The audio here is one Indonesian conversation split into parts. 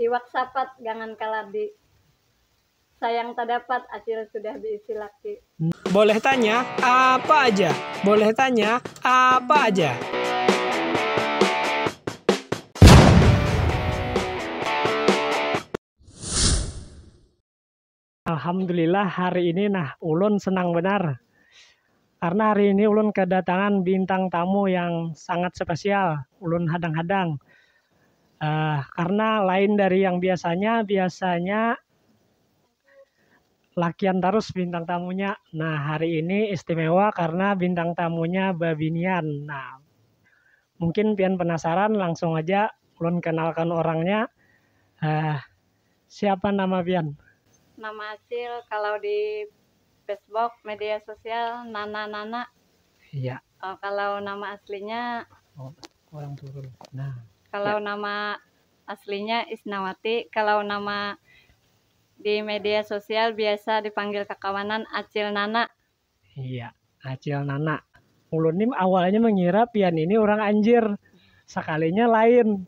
iwak sapat gangan kaladi sayang tak dapat acil sudah diisi laki boleh tanya apa aja boleh tanya apa aja Alhamdulillah hari ini nah ulun senang benar karena hari ini ulun kedatangan bintang tamu yang sangat spesial ulun hadang-hadang Uh, karena lain dari yang biasanya, biasanya Lakian terus bintang tamunya. Nah, hari ini istimewa karena bintang tamunya Babinian. Nah, mungkin pian penasaran langsung aja ulun kenalkan orangnya. Uh, siapa nama pian? Nama asil kalau di Facebook media sosial Nana Nana. Iya. Oh, kalau nama aslinya oh, orang turun. Nah, kalau ya. nama aslinya Isnawati, kalau nama di media sosial biasa dipanggil kekawanan Acil Nana. Iya, Acil Nana. Ulunim awalnya mengira pian ini orang anjir. Sekalinya lain.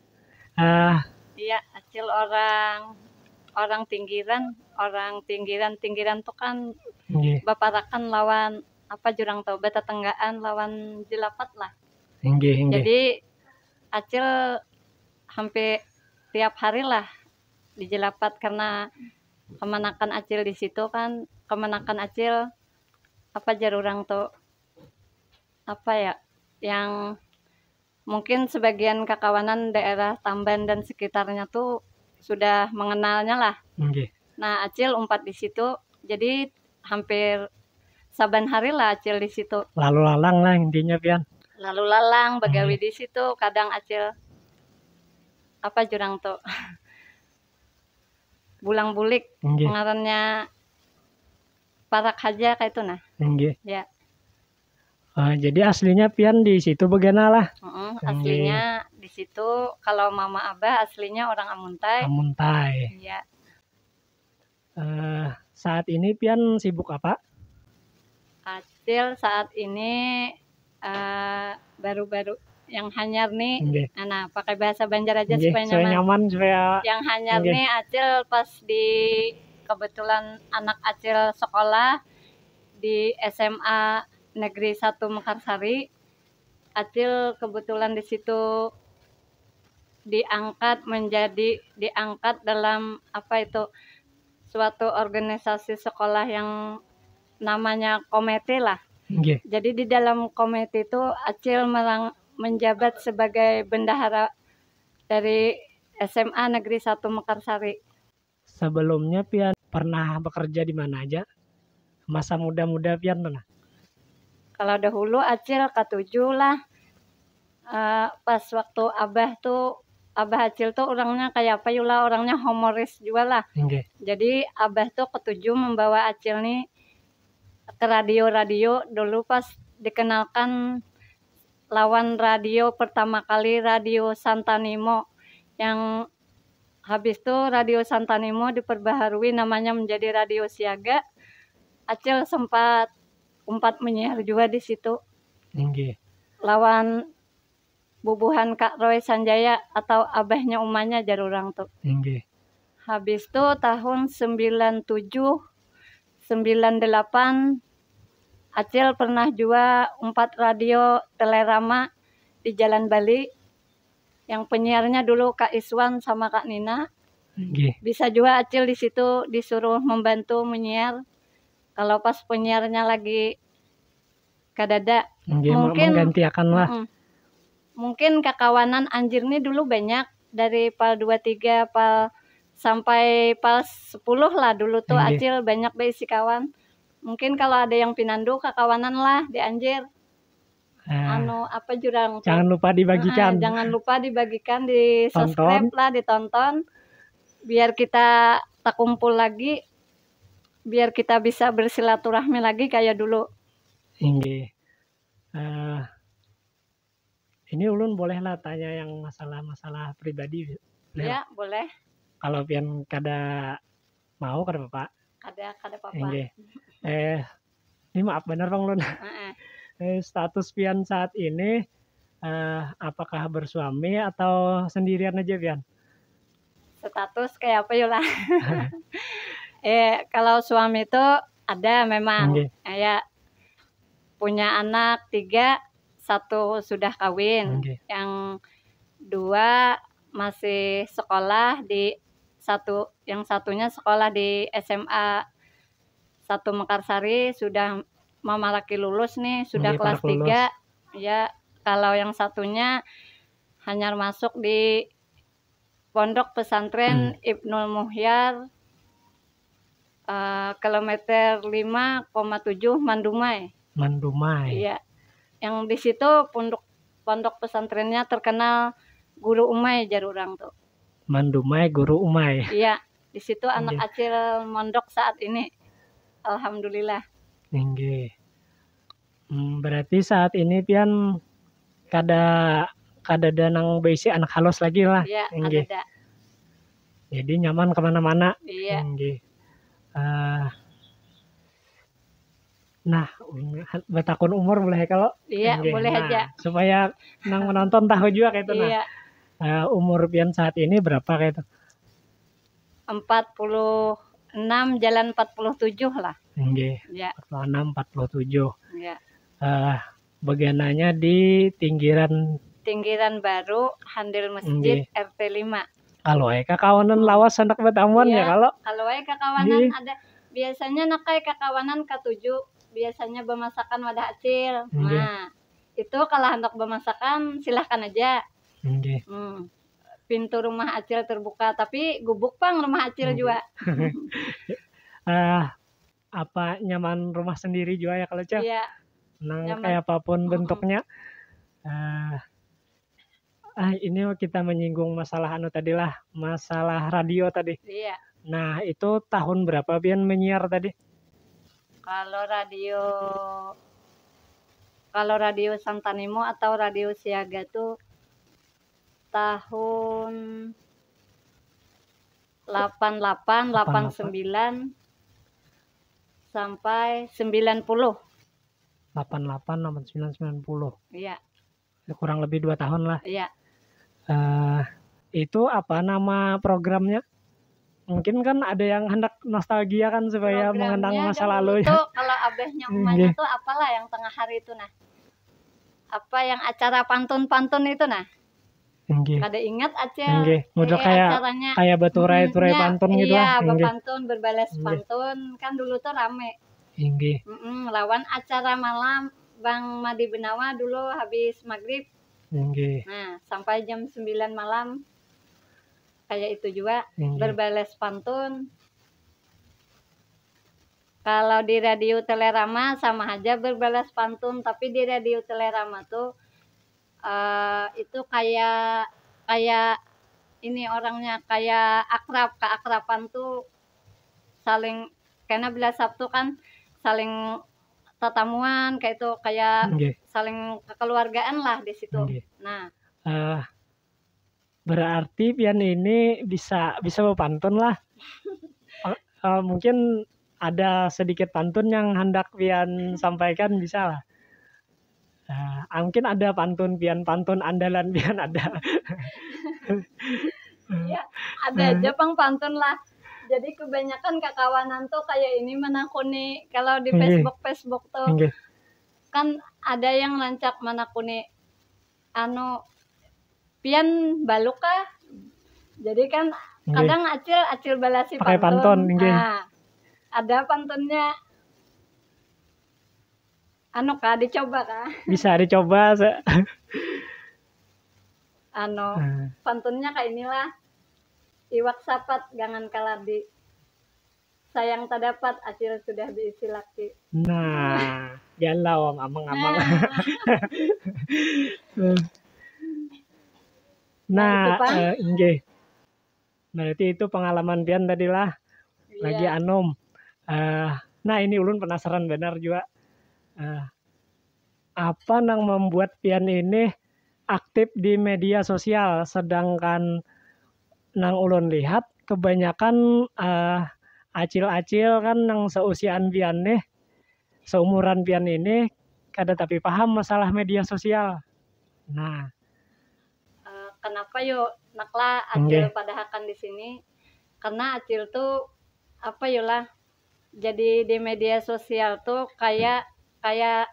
Uh, iya, Acil orang orang tinggiran, orang tinggiran tinggiran tuh kan bapak iya. baparakan lawan apa jurang toba tetenggaan lawan jelapat lah. Inggih, Jadi Acil hampir tiap hari lah di Jelapat karena kemenakan acil di situ kan kemenakan acil apa jarurang tuh apa ya yang mungkin sebagian kekawanan daerah Tamban dan sekitarnya tuh sudah mengenalnya lah. Okay. Nah acil umpat di situ jadi hampir saban hari lah acil di situ. Lalu lalang lah intinya Pian. Lalu lalang bagawi hmm. di situ kadang acil apa jurang tuh bulang bulik Nggih. parak haja kayak itu nah ya uh, jadi aslinya pian di situ bagaimana lah uh, aslinya di situ kalau mama abah aslinya orang amuntai amuntai ya uh, saat ini pian sibuk apa Acil saat ini eh, baru-baru uh, baru -baru yang hanyar nih okay. Nah, nah pakai bahasa Banjar aja okay. supaya Supaya nyaman supaya yang hanyar okay. nih Acil pas di kebetulan anak Acil sekolah di SMA Negeri 1 Mekarsari. Acil kebetulan di situ diangkat menjadi diangkat dalam apa itu suatu organisasi sekolah yang namanya komite lah. Okay. Jadi di dalam komite itu Acil merang, menjabat sebagai bendahara dari SMA Negeri 1 Mekarsari. Sebelumnya Pian pernah bekerja di mana aja? Masa muda-muda Pian mana? Kalau dahulu Acil ketujuh lah. Uh, pas waktu Abah tuh Abah Acil tuh orangnya kayak apa yulah ya orangnya humoris juga lah. Okay. Jadi Abah tuh ketujuh membawa Acil nih ke radio-radio dulu pas dikenalkan lawan radio pertama kali radio Santanimo yang habis itu radio Santanimo diperbaharui namanya menjadi radio siaga Acil sempat umpat menyiar juga di situ tinggi lawan bubuhan Kak Roy Sanjaya atau abahnya umanya jarurang tuh tinggi habis itu tahun 97 98 Acil pernah jual empat radio Telerama di Jalan Bali. Yang penyiarnya dulu Kak Iswan sama Kak Nina. Gih. Bisa juga Acil di situ disuruh membantu menyiar. Kalau pas penyiarnya lagi kadada, Gih, mungkin akan lah. Mm, mungkin kekawanan anjir ini dulu banyak dari pal 23 pal sampai pal 10 lah dulu tuh Acil banyak beisi kawan Mungkin kalau ada yang pinandu kakawanan lah di Anjir. Ah, anu apa jurang jangan lupa dibagikan ah, jangan lupa dibagikan di Tonton. subscribe lah ditonton biar kita tak kumpul lagi biar kita bisa bersilaturahmi lagi kayak dulu Inggi. Uh, ah, ini ulun bolehlah tanya yang masalah-masalah pribadi ya boleh kalau pian kada mau kada apa kada kada eh ini maaf benar bang Lun. eh, status Pian saat ini eh, apakah bersuami atau sendirian aja Pian? Status kayak apa Yula? eh kalau suami itu ada memang okay. ya punya anak tiga satu sudah kawin okay. yang dua masih sekolah di satu yang satunya sekolah di SMA satu Mekarsari sudah Mama Laki lulus nih, sudah Oke, iya, kelas 3. Ya, kalau yang satunya hanya masuk di Pondok Pesantren hmm. Ibnul Muhyar uh, kilometer 5,7 Mandumai. Mandumai. Iya. Yang di situ pondok pondok pesantrennya terkenal Guru Umay Jarurang tuh. Mandumai Guru Umay. Iya, di situ anak iya. acil mondok saat ini. Alhamdulillah. Tinggi. Hmm, berarti saat ini pian kada kada danang besi anak halus lagi lah. Iya, ada. Jadi nyaman kemana-mana. Iya. Tinggi. Uh, ah. nah, betakun umur boleh ya, kalau? Iya, boleh nah, aja. Supaya nang menonton tahu juga kayak itu. Nah. Iya. Nah. Uh, umur pian saat ini berapa kayak itu? 40 6 Jalan 47 lah. Nggih. Ya. 46 47. Ya. Uh, eh, bagiannya di pinggiran Pinggiran Baru, Handil Masjid Nggih. RT 5. Kalau ya kakawanan lawas anak betamuan ya, ya kalau. Kalau ya kakawanan Nggih. Iya. ada biasanya nak kayak kakawanan 7 biasanya bemasakan wadah acil. Nggih. Nah, itu kalau hendak bemasakan silahkan aja. Nggih. Hmm pintu rumah acil terbuka tapi gubuk pang rumah acil hmm. juga uh, apa nyaman rumah sendiri juga ya kalau cewek? iya. senang kayak apapun bentuknya uh, ah ini kita menyinggung masalah anu tadi lah masalah radio tadi iya. nah itu tahun berapa Bian menyiar tadi kalau radio kalau radio Santanimo atau radio Siaga tuh tahun 88, 89 sampai 90. 88, 89, 90. Iya. Ya, kurang lebih dua tahun lah. Iya. Uh, itu apa nama programnya? Mungkin kan ada yang hendak nostalgia kan supaya mengenang masa lalu itu, ya. Kalau abahnya umanya itu iya. apalah yang tengah hari itu nah. Apa yang acara pantun-pantun itu nah. Enggih. Kada ingat aja. Enggih. model eh, e, kayak acaranya. kayak baturai hmm, turai iya, pantun gitu iya, lah. Iya, pantun berbalas Enggih. pantun kan dulu tuh rame. Enggih. Mm -mm, lawan acara malam Bang Madi Benawa dulu habis maghrib. Enggih. Nah, sampai jam 9 malam kayak itu juga Enggih. berbalas pantun. Kalau di radio Telerama sama aja berbalas pantun, tapi di radio Telerama tuh Eh, itu kayak kayak ini orangnya kayak akrab keakraban tuh saling karena bila Sabtu kan saling tatamuan kayak itu kayak okay. saling kekeluargaan lah di situ. Okay. Nah, uh, berarti pian ini bisa bisa pantun lah. uh, uh, mungkin ada sedikit pantun yang hendak pian sampaikan bisa lah. Nah, ah, mungkin ada pantun pian pantun andalan pian ada. Iya, ada hmm. aja pang pantun lah. Jadi kebanyakan kakawanan tuh kayak ini menakuni kalau di iya. Facebook Facebook tuh Inge. Iya. kan ada yang lancak menakuni anu pian baluka. Jadi kan Inge. Iya. kadang acil acil balasi Pakai pantun. pantun nah, ada pantunnya Ano kah dicoba kah bisa dicoba se Ano, ah. pantunnya kayak inilah iwak sapat jangan kalah di sayang tak dapat acil sudah diisi laki nah lawang amang-amang nah, nah uh, inge. berarti itu pengalaman Pian tadi lah iya. lagi Anom uh, nah ini ulun penasaran benar juga Nah, apa yang membuat Pian ini aktif di media sosial sedangkan nang ulun lihat kebanyakan uh, acil-acil kan nang seusiaan Pian nih seumuran Pian ini kada tapi paham masalah media sosial. Nah, eh, kenapa yuk nakla acil okay. padahakan di sini? Karena acil tuh apa yulah jadi di media sosial tuh kayak kayak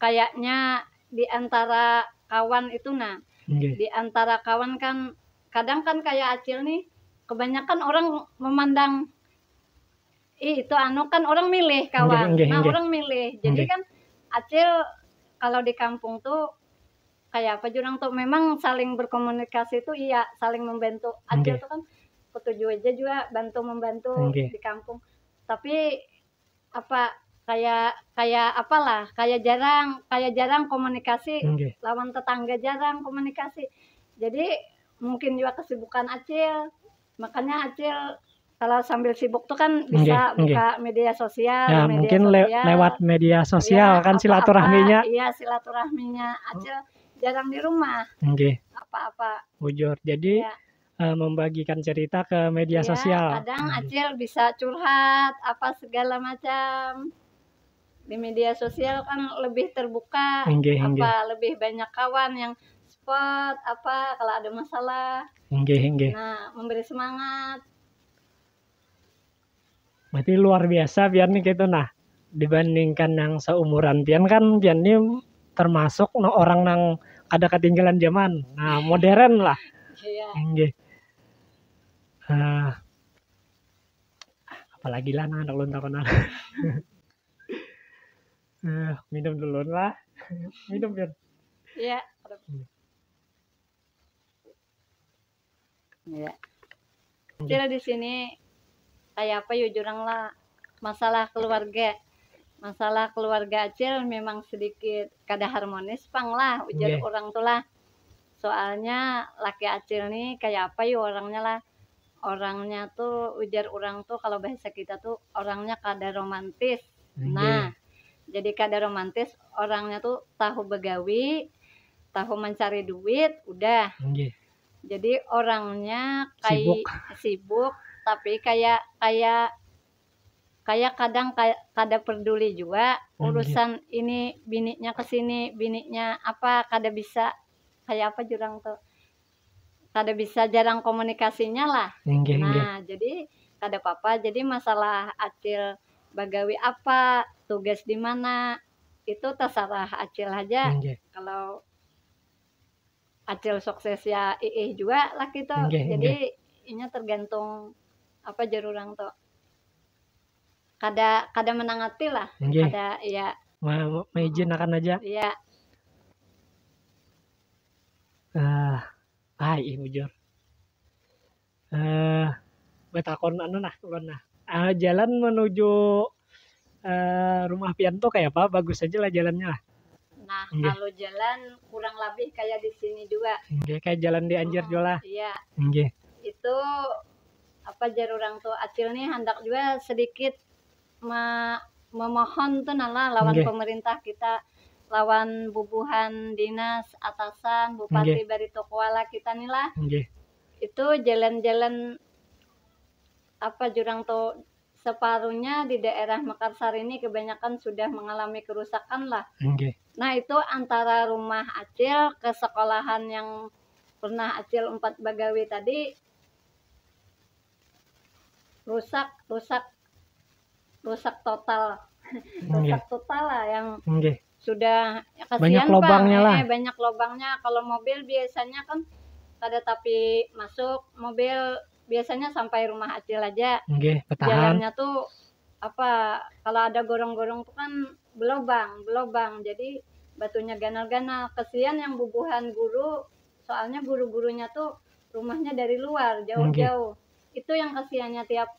kayaknya di antara kawan itu nah okay. Iya. di antara kawan kan kadang kan kayak acil nih kebanyakan orang memandang Ih, itu anu kan orang milih iya, kawan okay, iya, okay, nah okay. orang milih jadi okay. kan acil kalau di kampung tuh kayak apa jurang tuh memang saling berkomunikasi itu iya saling membantu acil okay. tuh kan ketujuh aja juga bantu membantu okay. di kampung tapi apa kayak kayak apalah kayak jarang kayak jarang komunikasi okay. lawan tetangga jarang komunikasi jadi mungkin juga kesibukan Acil makanya Acil kalau sambil sibuk tuh kan bisa okay, buka okay. media sosial. Ya, media mungkin sosial. lewat media iya, sosial ya, kan apa -apa, silaturahminya. Iya, silaturahminya Acil jarang di rumah. Oke. Okay. Apa-apa. Ujur. Jadi ya. membagikan cerita ke media ya, sosial. kadang hmm. Acil bisa curhat apa segala macam di media sosial kan lebih terbuka hingga, hingga. Gitu. apa lebih banyak kawan yang support apa kalau ada masalah hingga, hingga. nah memberi semangat berarti luar biasa biar nih gitu nah dibandingkan yang seumuran pian kan pian ini termasuk no orang yang ada ketinggalan zaman nah modern lah iya. hingga. Uh, eh, apalagi lah nah, anak lu kenal Eh, minum dulu lah. minum biar. Iya. Iya. Kita di sini kayak apa yuk ya, jurang lah masalah keluarga masalah keluarga Acil memang sedikit kada harmonis pang lah ujar yeah. orang tuh lah soalnya laki Acil nih kayak apa yuk ya, orangnya lah orangnya tuh ujar orang tuh kalau bahasa kita tuh orangnya kada romantis iya. nah jadi kada romantis orangnya tuh tahu begawi tahu mencari duit udah iya. jadi orangnya kayak sibuk. sibuk tapi kayak kayak kayak kadang kayak kada peduli juga oh, iya. urusan ini biniknya kesini biniknya apa kada bisa kayak apa jurang tuh kada bisa jarang komunikasinya lah iya, nah jadi kada apa-apa jadi masalah acil bagawi apa tugas di mana itu terserah Acil aja kalau Acil sukses ya ih juga lah gitu jadi ini tergantung apa jarurang tuh kada kada menangati lah okay. kada ya mau izin akan aja iya eh, ah uh, ah iya bujur eh uh, betakon anu nah ulun nah uh, jalan menuju uh, rumah Pianto kayak apa? Bagus aja lah jalannya lah. Nah, okay. kalau jalan kurang lebih kayak di sini juga. Okay, kayak jalan di Anjar hmm, oh, Jola. Iya. Okay. Itu apa jar orang tuh acil nih hendak juga sedikit me memohon tuh nala lawan okay. pemerintah kita lawan bubuhan dinas atasan bupati okay. kuala kita nih lah. Okay. Itu jalan-jalan apa jurang tuh separuhnya di daerah Mekarsar ini kebanyakan sudah mengalami kerusakan lah. Okay. Nah itu antara rumah Acil ke sekolahan yang pernah Acil empat bagawi tadi rusak rusak rusak total rusak total lah yang okay. sudah ya kasihan banyak lubangnya pak, lah iya, banyak lubangnya kalau mobil biasanya kan ada tapi masuk mobil biasanya sampai rumah Acil aja. Okay, jalannya tuh apa kalau ada gorong-gorong tuh kan belobang, belobang. Jadi batunya ganal-ganal. Kesian yang bubuhan guru, soalnya guru-gurunya tuh rumahnya dari luar, jauh-jauh. Itu yang kesiannya tiap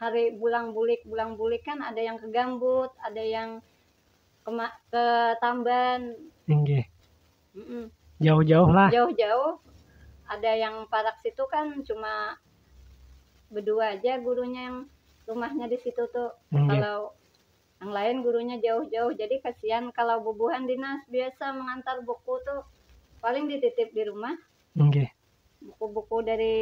hari bulang bulik, bulang bulik kan ada yang ke gambut, ada yang ke, ke Tamban. Jauh-jauh lah. Jauh-jauh. Ada yang parak situ kan cuma berdua aja gurunya yang rumahnya di situ tuh hmm. Iya. kalau yang lain gurunya jauh-jauh jadi kasihan kalau bubuhan dinas biasa mengantar buku tuh paling dititip di rumah buku hmm, iya. buku-buku dari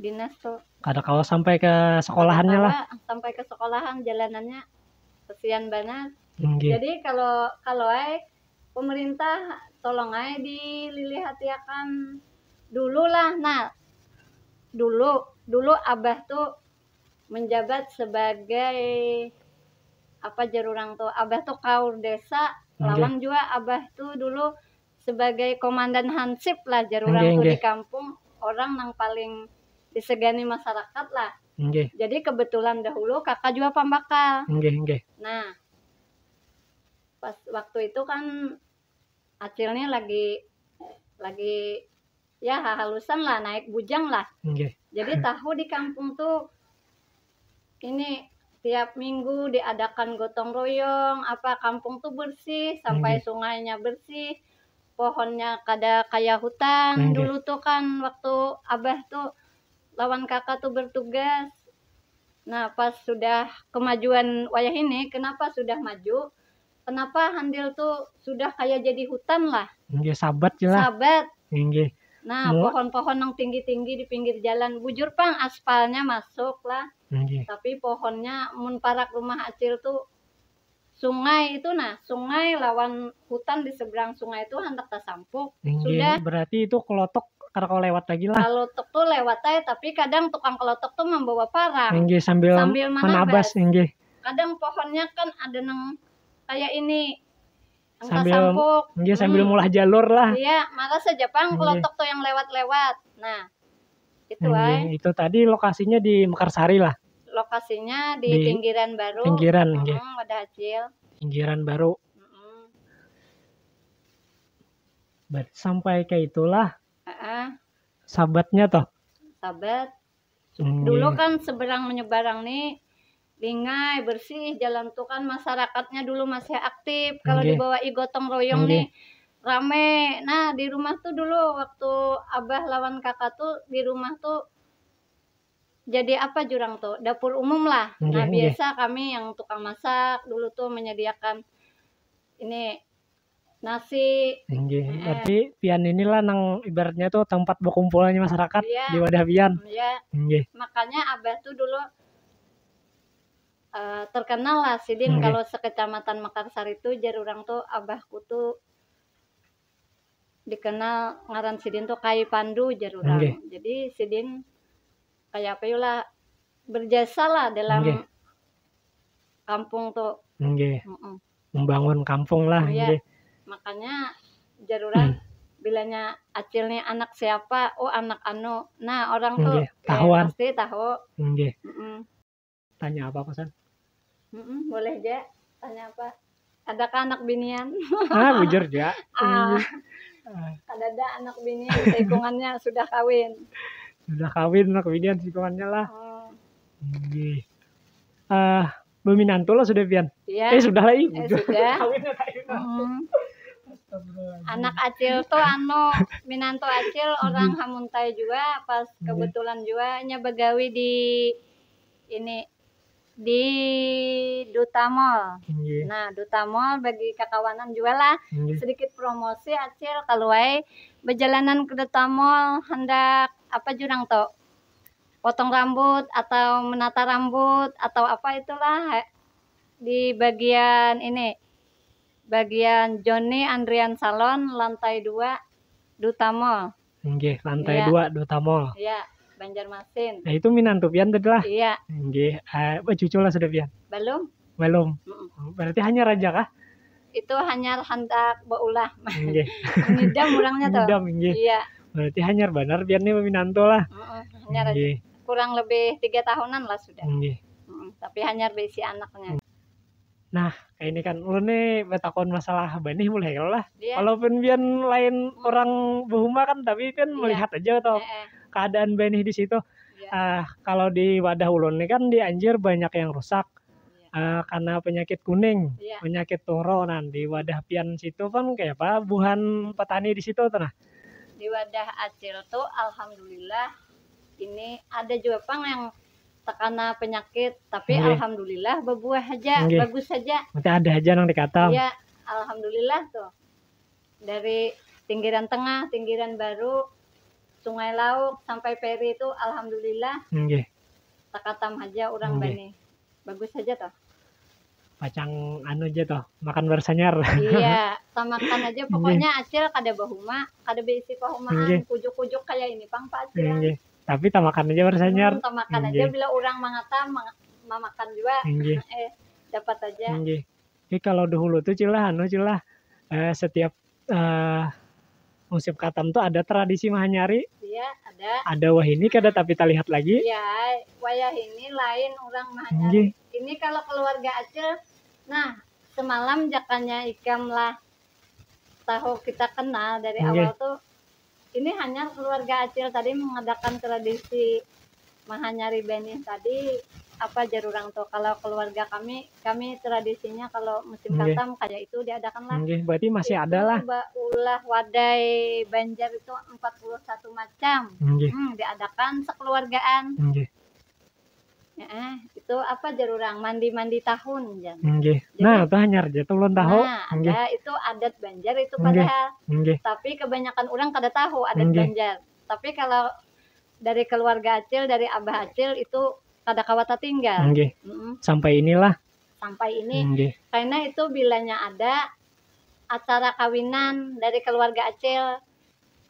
dinas tuh ada kalau sampai ke sekolahannya lah sampai ke sekolahan jalanannya kasihan banget okay. Hmm, iya. jadi kalau kalau ay pemerintah tolong ay dilihat ya kan dulu lah nah dulu dulu abah tuh menjabat sebagai apa jarurang tuh abah tuh kaur desa okay. lawang juga abah tuh dulu sebagai komandan hansip lah jarurang okay, tuh okay. di kampung orang yang paling disegani masyarakat lah okay. jadi kebetulan dahulu kakak juga pambakal okay, okay. nah pas waktu itu kan acilnya lagi lagi ya halusan lah naik bujang lah okay. Iya. jadi tahu di kampung tuh ini tiap minggu diadakan gotong royong apa kampung tuh bersih sampai okay. Iya. sungainya bersih pohonnya kada kayak hutan okay. Iya. dulu tuh kan waktu abah tuh lawan kakak tuh bertugas nah pas sudah kemajuan wayah ini kenapa sudah maju kenapa handil tuh sudah kayak jadi hutan lah okay, sabat jelas sabat okay. Nah, nah, pohon-pohon yang tinggi-tinggi di pinggir jalan, bujur pang aspalnya masuk lah. Okay. Tapi pohonnya mun parak rumah acil tuh sungai itu nah, sungai lawan hutan di seberang sungai itu handak tasampuk. Okay. Sudah. Berarti itu kelotok kalau lewat lagi lah. tok tuh lewat aja, tapi kadang tukang kelotok tuh membawa parang. Nggih, sambil, sambil menabas, nggih. Kadang pohonnya kan ada neng kayak ini sambil sampuk. dia sambil hmm. mulah jalur lah iya maka sejepang iya. kelotok tuh yang lewat-lewat nah itu hmm, iya, itu tadi lokasinya di Mekarsari lah lokasinya di, di pinggiran baru pinggiran hmm, iya. ada hasil pinggiran baru hmm. sampai ke itulah uh-uh. sahabatnya toh sahabat hmm. dulu kan seberang menyebarang nih lingai, bersih, jalan tuh kan masyarakatnya dulu masih ya, aktif. Kalau okay. dibawa gotong royong okay. nih rame. Nah, di rumah tuh dulu waktu Abah lawan Kakak tuh di rumah tuh jadi apa jurang tuh? Dapur umum lah. Okay. Nah, biasa kami yang tukang masak dulu tuh menyediakan ini nasi. Okay. Eh. Berarti pian inilah nang ibaratnya tuh tempat berkumpulannya masyarakat yeah. di wadah pian. Yeah. Okay. Makanya Abah tuh dulu uh, terkenal lah Sidin hmm. kalau sekecamatan Makassar itu jar orang tuh abahku tuh dikenal ngaran Sidin tuh kayak Pandu jar orang. Okay. Jadi Sidin kayak apa yulah ya, berjasa lah dalam okay. kampung tuh. Okay. Mm -mm. Membangun kampung lah. Oh, iya. Okay. Makanya jar orang hmm bilanya acilnya anak siapa oh anak anu nah orang tuh okay. pasti tahu okay. mm -mm. tanya apa pesan Mm boleh ja tanya apa adakah anak binian ah bujur ja ah, iya. ada ada anak binian lingkungannya sudah kawin sudah kawin anak binian tikungannya lah hmm. ah, Uh, Beminantu lo sudah pian? ya Eh sudah lah ibu. Eh, sudah. Anak acil tuh anu minantu acil orang Hamuntai juga pas iya. kebetulan juga nya di ini di Duta Mall. Yeah. Nah, Duta Mall bagi kakawanan jual lah yeah. sedikit promosi acil kalau berjalanan ke Duta Mall hendak apa jurang to potong rambut atau menata rambut atau apa itulah di bagian ini bagian Joni Andrian Salon lantai 2 Duta Mall. Nggih, lantai 2 iya. yeah. Duta Mall. Iya. Banjarmasin. Nah, itu Minantupian tadi lah. Iya. Nggih, eh, apa cucu lah sudah pian? Belum. Belum. Mm-mm. Oh, berarti hanya raja kah? Itu hanya handak baulah. Nggih. Ngidam ulangnya tuh. Ngidam, nggih. Iya. Berarti hanya benar pian nih Minanto lah. Heeh, hanya raja. Kurang lebih tiga tahunan lah sudah. Nggih. Tapi hanya berisi anaknya. Nah, kayak ini kan lu nih betakon masalah benih mulai lah. Yeah. Walaupun bian lain orang behuma kan tapi kan yeah. melihat aja tuh. Yeah keadaan benih di situ. Yeah. Iya. Uh, kalau di wadah ulun ini kan di Anjir banyak yang rusak uh, karena penyakit kuning, yeah. penyakit toro. Nah, di wadah pian situ kan kayak apa? Buhan petani di situ tuh nah. Di wadah acil tuh alhamdulillah ini ada juga pang yang terkena penyakit tapi alhamdulillah berbuah aja bagus saja nanti ada aja yang dikata iya alhamdulillah tuh dari pinggiran tengah pinggiran baru Sungai Lauk sampai Peri itu alhamdulillah. okay. Takatam aja orang okay. Bani. Bagus aja toh. Pacang anu aja toh, makan bersanyar. Iya, sama kan aja pokoknya okay. acil kada bahuma, kada beisi pahumaan, kujuk-kujuk kayak ini pang Pak Acil. Nggih. Tapi makan aja bersanyar. Hmm, okay. aja bila orang mangatam mamakan juga. okay. eh dapat aja. okay. Jadi kalau dahulu tuh cilah anu cilah eh, setiap eh, musim katam tuh ada tradisi mahanyari iya ada ada wahini kada tapi kita lihat lagi iya ini lain orang mahanyari Gih. ini kalau keluarga Aceh nah semalam jakanya ikam lah tahu kita kenal dari Gih. awal tuh ini hanya keluarga Acil tadi mengadakan tradisi mahanyari benih tadi apa jarurang tuh kalau keluarga kami kami tradisinya kalau musim okay. katam kayak itu diadakan lah okay. berarti masih ada lah ulah wadai banjar itu 41 macam okay. hmm, diadakan sekeluargaan okay. Ya, eh, itu apa jarurang mandi-mandi tahun jangan Okay. nah, itu hanya aja belum tahu. Nah, okay. ada itu adat Banjar itu padahal. Okay. Tapi kebanyakan orang kada tahu adat okay. Banjar. Tapi kalau dari keluarga Acil, dari Abah Acil itu kada kawata tinggal. Mm hmm Sampai inilah. Sampai ini. Okay. Karena itu bilanya ada acara kawinan dari keluarga Acil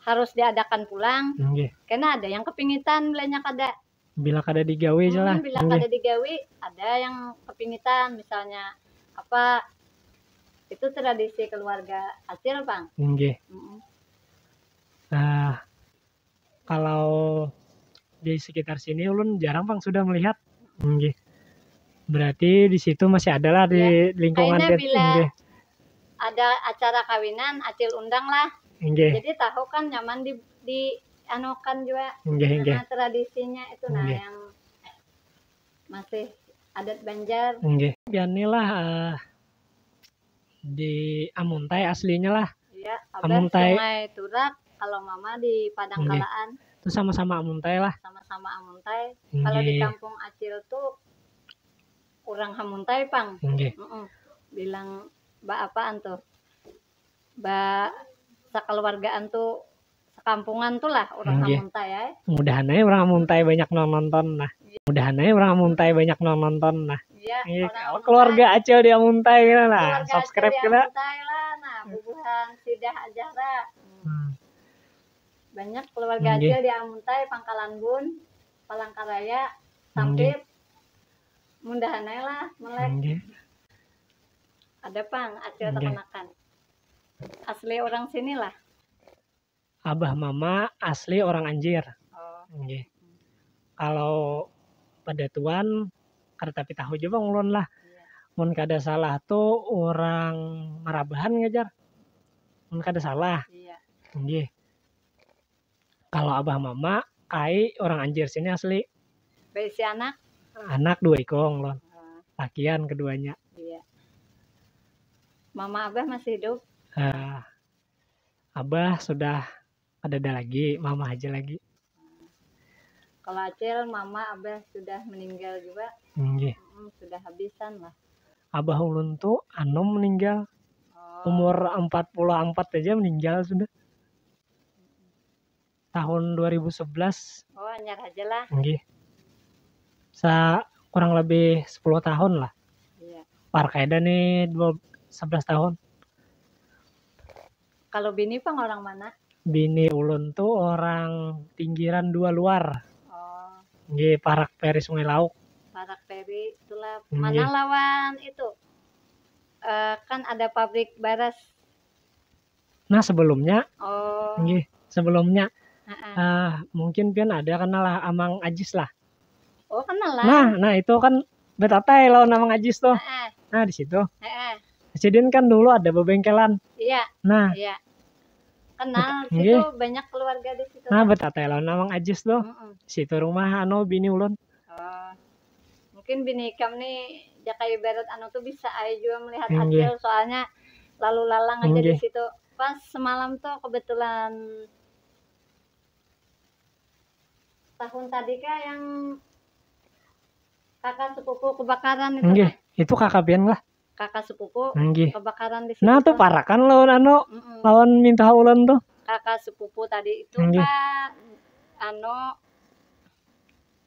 harus diadakan pulang. Okay. Karena ada yang kepingitan bilanya kada. Bila kada digawe hmm, jelas. Bila okay. kada digawe ada yang kepingitan misalnya apa itu tradisi keluarga Acil, Bang. Okay. Mm hmm Nah, kalau di sekitar sini ulun jarang bang sudah melihat nggih berarti di situ masih ada lah di ya. lingkungan Kayaknya bila ada acara kawinan acil undang lah nggih. jadi tahu kan nyaman di di anokan juga nggih, nggih. tradisinya itu nah nggih. yang masih adat Banjar nggih. Bianilah uh, eh, di Amuntai aslinya lah ya, Amuntai Sungai Turak kalau mama di Padang Kalaan itu sama-sama amuntai lah. Sama-sama amuntai. Kalau di kampung Acil tuh orang amuntai pang. Nggih. Bilang mbak apaan tuh? Mbak sekeluargaan tuh sekampungan tuh lah orang Nggih. hamuntai ya. Eh. Mudahan aja orang amuntai banyak nonton nah. Mudahan aja orang amuntai banyak nonton nah. Iya. Orang keluarga Acil dia amuntai gitu nah. Subscribe kita. Nah, bubuhan sidah banyak keluarga adil di Amuntai Pangkalan Bun Palangkaraya Sampit Mundahanela, lah melek ada pang acil terkenakan asli orang sini lah abah mama asli orang Anjir oh. kalau pada tuan tapi tahu juga ngulon lah Iya. mun kada salah tuh orang marabahan ngajar mun kada salah iya kalau abah mama, ai orang Anjir sini asli. si anak? Anak dua ikong loh. Ah. Lakian keduanya. Iya. Mama abah masih hidup? Uh, abah sudah ada ada lagi, mama aja lagi. Kalau Acil, mama abah sudah meninggal juga. Mm, hmm, Sudah habisan lah. Abah ulun tuh Anom meninggal. Oh. Umur empat aja meninggal sudah tahun 2011 oh anyar aja lah nggih sa kurang lebih 10 tahun lah iya parkaida nih 12, 11 tahun kalau bini pang orang mana bini ulun tuh orang pinggiran dua luar oh nggih parak peri sungai lauk parak peri itulah nggih. mana lawan itu E, kan ada pabrik baras nah sebelumnya oh nggih sebelumnya uh-uh. uh, mungkin pian ada kenal lah amang Ajis lah oh kenal lah nah nah itu kan betatai lawan amang Ajis tuh uh-uh. nah di situ uh-uh. kan dulu ada bebengkelan iya nah iya kenal okay. situ banyak keluarga di situ nah betatai lawan amang Ajis tuh uh-uh. situ rumah anu bini ulun oh. mungkin bini kam nih Jakai Barat anu tuh bisa aja juga melihat hasil soalnya lalu lalang aja di situ pas semalam tuh kebetulan tahun tadi kah yang kakak sepupu kebakaran itu Nggih, itu kakak pian lah kakak sepupu Nggih. kebakaran di nah, situ nah tuh parah kan lawan anu lawan minta ulan tuh kakak sepupu tadi itu Nggih. kak anu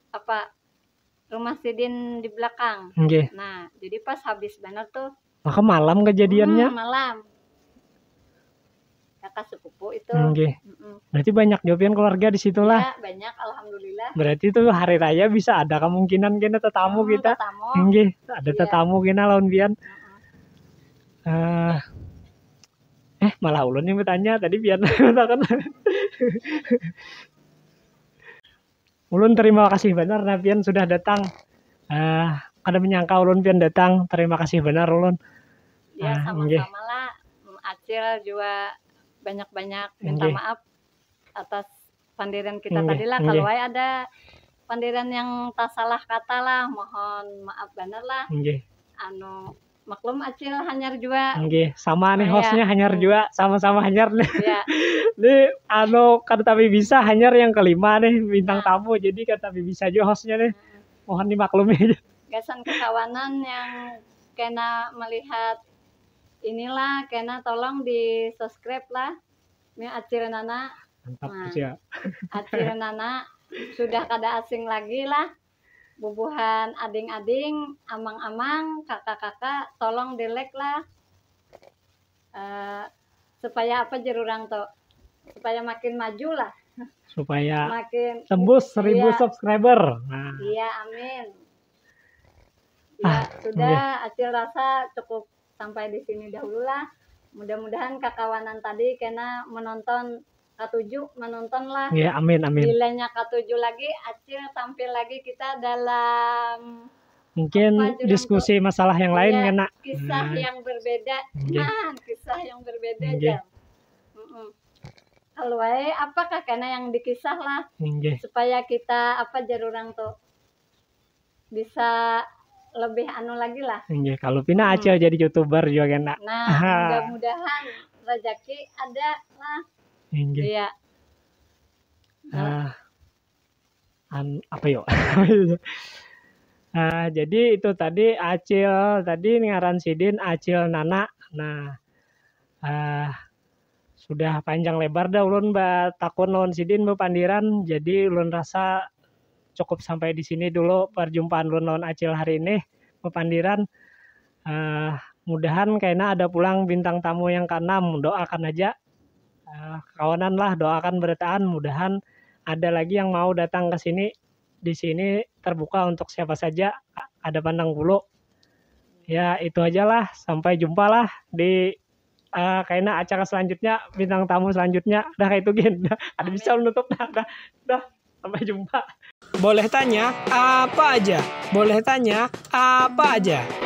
apa rumah sidin di belakang Nggih. nah jadi pas habis benar tuh maka malam kejadiannya hmm, malam kakak sepupu itu. Hmm, okay. Berarti banyak jopian keluarga di situlah. Ya, banyak alhamdulillah. Berarti itu hari raya bisa ada kemungkinan kena tetamu hmm, kita. Tetamu. Okay. Ada iya. tetamu kena lawan Bian. Uh -huh. uh, eh malah ulun yang bertanya tadi bian, kan. ulun terima kasih benar Napian sudah datang. Uh, ada menyangka ulun bian datang. Terima kasih benar ulun. Ya, sama-sama lah. Acil juga banyak-banyak minta okay. maaf atas pandiran kita okay. tadi lah. Kalau ada pandiran yang tak salah kata lah, mohon maaf bener lah. Okay. Anu maklum acil hanyar juga Nggih, sama nih hostnya ya. hanyar juga sama-sama hanyar nih. Iya. Ini anu kata tapi bisa hanyar yang kelima nih bintang nah. tamu, jadi kata tapi bisa juga hostnya nih. Iya. Mohon dimaklumi aja. Gasan kekawanan yang kena melihat inilah kena tolong di subscribe lah ini Acir Nana nah, ya Acir Nana sudah kada asing lagi lah bubuhan ading-ading amang-amang kakak-kakak tolong di like lah uh, supaya apa jerurang tuh supaya makin maju lah supaya makin tembus iya. seribu iya, subscriber nah. iya amin ya, ah, sudah okay. Iya. acil rasa cukup sampai di sini dahulu lah. Mudah-mudahan kakawanan tadi kena menonton K7 menonton lah. Iya, yeah, amin amin. Bilanya K7 lagi Acil tampil lagi kita dalam mungkin diskusi masalah yang lain ya, enak. kisah hmm. yang berbeda. Okay. Nah, kisah yang berbeda okay. jam. Mm -mm. apakah karena yang dikisah lah okay. supaya kita apa jarurang tuh bisa lebih anu lagi lah. Iya, kalau Pina hmm. acil hmm. jadi youtuber juga enak. Kan, nah, mudah-mudahan rezeki ada lah. Iya. Uh, an, apa yuk? Nah jadi itu tadi acil tadi ngaran sidin acil nana. Nah, uh, sudah panjang lebar dah ulun mbak takun non sidin mbak pandiran jadi ulun rasa cukup sampai di sini dulu perjumpaan Lunon Acil hari ini. Pepandiran uh, eh, mudahan kayaknya ada pulang bintang tamu yang keenam. Doakan aja uh, kawanan lah, doakan beritaan mudahan ada lagi yang mau datang ke sini. Di sini terbuka untuk siapa saja. Ada pandang bulu. Ya, itu aja lah. Sampai jumpa lah di uh, kayaknya acara selanjutnya bintang tamu selanjutnya dah kayak itu gin ada bisa menutup dah dah sampai jumpa boleh tanya apa aja? Boleh tanya apa aja?